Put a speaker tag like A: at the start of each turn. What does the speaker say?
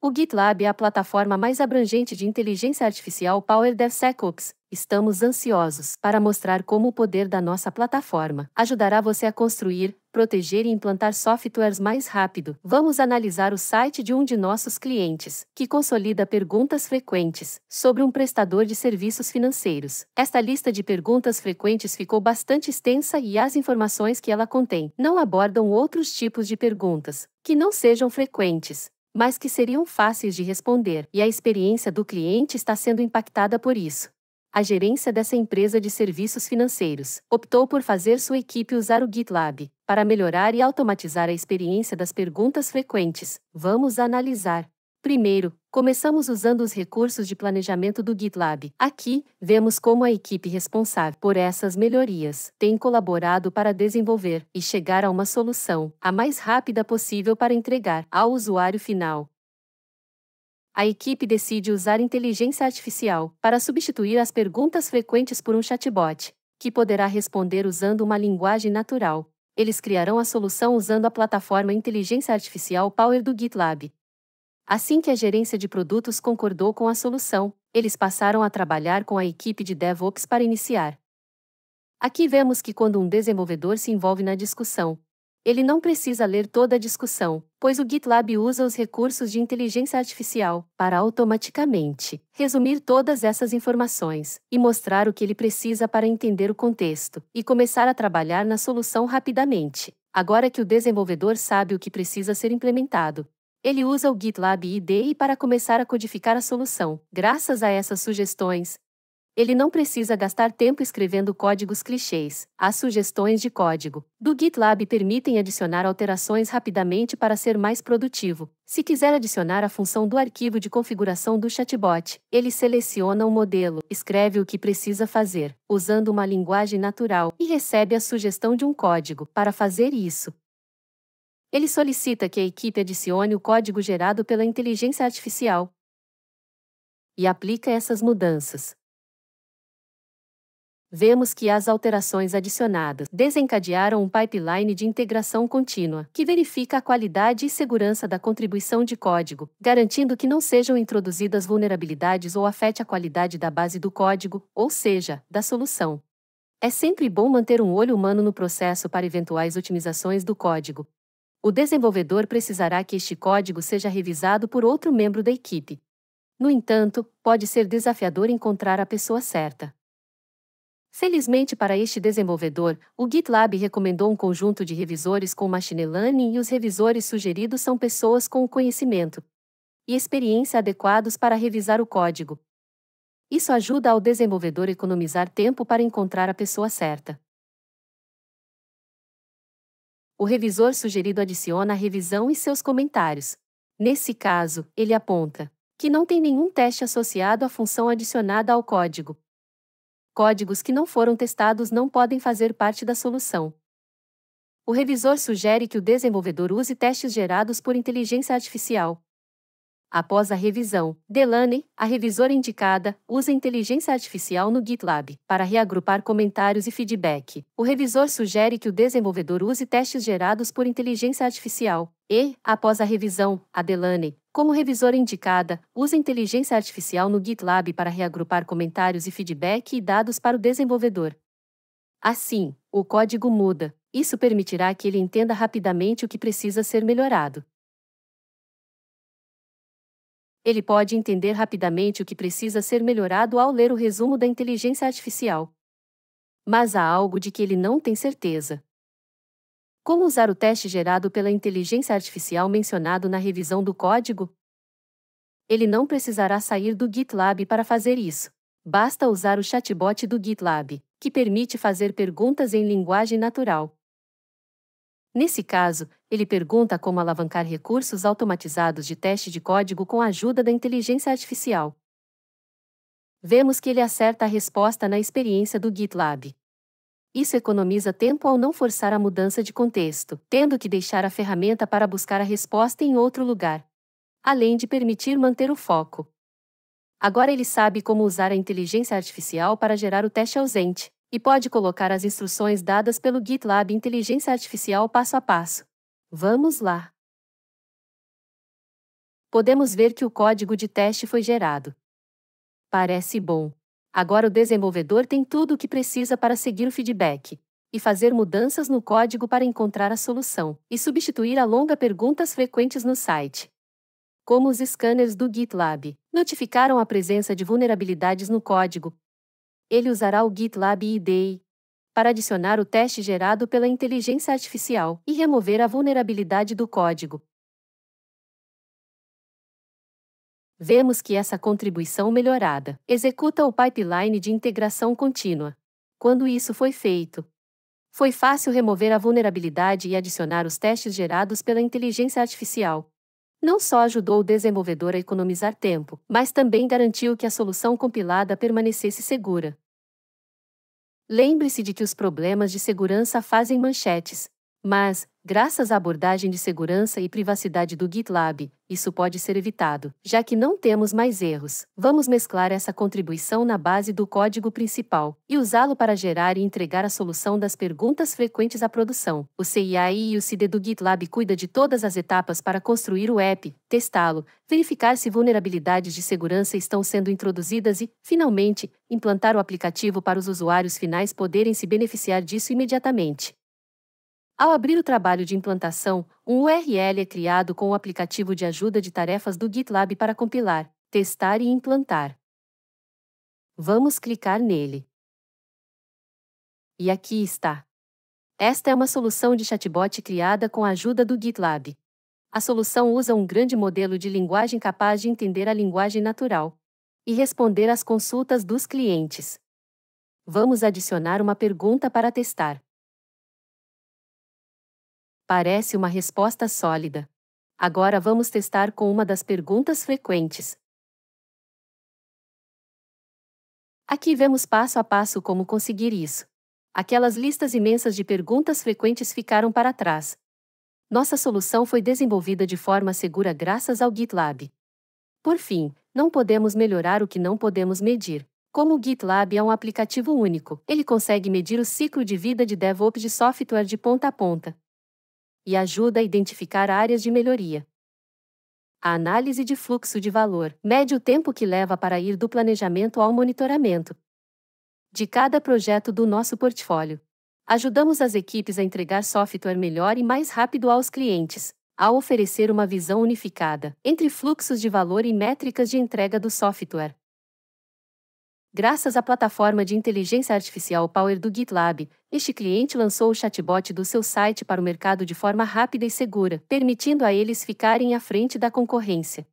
A: O GitLab é a plataforma mais abrangente de inteligência artificial Power DevSecOps. Estamos ansiosos para mostrar como o poder da nossa plataforma ajudará você a construir, proteger e implantar softwares mais rápido. Vamos analisar o site de um de nossos clientes, que consolida perguntas frequentes sobre um prestador de serviços financeiros. Esta lista de perguntas frequentes ficou bastante extensa e as informações que ela contém não abordam outros tipos de perguntas que não sejam frequentes mas que seriam fáceis de responder, e a experiência do cliente está sendo impactada por isso. A gerência dessa empresa de serviços financeiros optou por fazer sua equipe usar o GitLab para melhorar e automatizar a experiência das perguntas frequentes. Vamos analisar Primeiro, começamos usando os recursos de planejamento do GitLab. Aqui, vemos como a equipe responsável por essas melhorias tem colaborado para desenvolver e chegar a uma solução a mais rápida possível para entregar ao usuário final. A equipe decide usar inteligência artificial para substituir as perguntas frequentes por um chatbot, que poderá responder usando uma linguagem natural. Eles criarão a solução usando a plataforma Inteligência Artificial Power do GitLab, Assim que a gerência de produtos concordou com a solução, eles passaram a trabalhar com a equipe de DevOps para iniciar. Aqui vemos que quando um desenvolvedor se envolve na discussão, ele não precisa ler toda a discussão, pois o GitLab usa os recursos de inteligência artificial para automaticamente resumir todas essas informações e mostrar o que ele precisa para entender o contexto e começar a trabalhar na solução rapidamente. Agora que o desenvolvedor sabe o que precisa ser implementado, ele usa o GitLab IDE para começar a codificar a solução. Graças a essas sugestões, ele não precisa gastar tempo escrevendo códigos clichês. As sugestões de código do GitLab permitem adicionar alterações rapidamente para ser mais produtivo. Se quiser adicionar a função do arquivo de configuração do chatbot, ele seleciona o um modelo, escreve o que precisa fazer, usando uma linguagem natural, e recebe a sugestão de um código para fazer isso. Ele solicita que a equipe adicione o código gerado pela inteligência artificial e aplica essas mudanças. Vemos que as alterações adicionadas desencadearam um pipeline de integração contínua, que verifica a qualidade e segurança da contribuição de código, garantindo que não sejam introduzidas vulnerabilidades ou afete a qualidade da base do código, ou seja, da solução. É sempre bom manter um olho humano no processo para eventuais otimizações do código, o desenvolvedor precisará que este código seja revisado por outro membro da equipe. No entanto, pode ser desafiador encontrar a pessoa certa. Felizmente para este desenvolvedor, o GitLab recomendou um conjunto de revisores com machine learning e os revisores sugeridos são pessoas com o conhecimento e experiência adequados para revisar o código. Isso ajuda ao desenvolvedor a economizar tempo para encontrar a pessoa certa o revisor sugerido adiciona a revisão e seus comentários. Nesse caso, ele aponta que não tem nenhum teste associado à função adicionada ao código. Códigos que não foram testados não podem fazer parte da solução. O revisor sugere que o desenvolvedor use testes gerados por inteligência artificial, Após a revisão, Delaney, a revisora indicada, usa inteligência artificial no GitLab para reagrupar comentários e feedback. O revisor sugere que o desenvolvedor use testes gerados por inteligência artificial. E, após a revisão, a Delaney, como revisora indicada, usa inteligência artificial no GitLab para reagrupar comentários e feedback e dados para o desenvolvedor. Assim, o código muda. Isso permitirá que ele entenda rapidamente o que precisa ser melhorado ele pode entender rapidamente o que precisa ser melhorado ao ler o resumo da inteligência artificial. Mas há algo de que ele não tem certeza. Como usar o teste gerado pela inteligência artificial mencionado na revisão do código? Ele não precisará sair do GitLab para fazer isso. Basta usar o chatbot do GitLab, que permite fazer perguntas em linguagem natural. Nesse caso, ele pergunta como alavancar recursos automatizados de teste de código com a ajuda da inteligência artificial. Vemos que ele acerta a resposta na experiência do GitLab. Isso economiza tempo ao não forçar a mudança de contexto, tendo que deixar a ferramenta para buscar a resposta em outro lugar, além de permitir manter o foco. Agora ele sabe como usar a inteligência artificial para gerar o teste ausente, e pode colocar as instruções dadas pelo GitLab Inteligência Artificial passo a passo. Vamos lá! Podemos ver que o código de teste foi gerado. Parece bom. Agora o desenvolvedor tem tudo o que precisa para seguir o feedback e fazer mudanças no código para encontrar a solução e substituir a longa perguntas frequentes no site. Como os scanners do GitLab notificaram a presença de vulnerabilidades no código, ele usará o GitLab IDE para adicionar o teste gerado pela inteligência artificial e remover a vulnerabilidade do código. Vemos que essa contribuição melhorada executa o pipeline de integração contínua. Quando isso foi feito, foi fácil remover a vulnerabilidade e adicionar os testes gerados pela inteligência artificial não só ajudou o desenvolvedor a economizar tempo, mas também garantiu que a solução compilada permanecesse segura. Lembre-se de que os problemas de segurança fazem manchetes, mas, graças à abordagem de segurança e privacidade do GitLab, isso pode ser evitado, já que não temos mais erros. Vamos mesclar essa contribuição na base do código principal e usá-lo para gerar e entregar a solução das perguntas frequentes à produção. O CIAI e o CD do GitLab cuida de todas as etapas para construir o app, testá-lo, verificar se vulnerabilidades de segurança estão sendo introduzidas e, finalmente, implantar o aplicativo para os usuários finais poderem se beneficiar disso imediatamente. Ao abrir o trabalho de implantação, um URL é criado com o aplicativo de ajuda de tarefas do GitLab para compilar, testar e implantar. Vamos clicar nele. E aqui está. Esta é uma solução de chatbot criada com a ajuda do GitLab. A solução usa um grande modelo de linguagem capaz de entender a linguagem natural e responder às consultas dos clientes. Vamos adicionar uma pergunta para testar. Parece uma resposta sólida. Agora vamos testar com uma das perguntas frequentes. Aqui vemos passo a passo como conseguir isso. Aquelas listas imensas de perguntas frequentes ficaram para trás. Nossa solução foi desenvolvida de forma segura graças ao GitLab. Por fim, não podemos melhorar o que não podemos medir. Como o GitLab é um aplicativo único, ele consegue medir o ciclo de vida de DevOps de software de ponta a ponta e ajuda a identificar áreas de melhoria. A análise de fluxo de valor mede o tempo que leva para ir do planejamento ao monitoramento de cada projeto do nosso portfólio. Ajudamos as equipes a entregar software melhor e mais rápido aos clientes, ao oferecer uma visão unificada entre fluxos de valor e métricas de entrega do software. Graças à plataforma de inteligência artificial Power do GitLab, este cliente lançou o chatbot do seu site para o mercado de forma rápida e segura, permitindo a eles ficarem à frente da concorrência.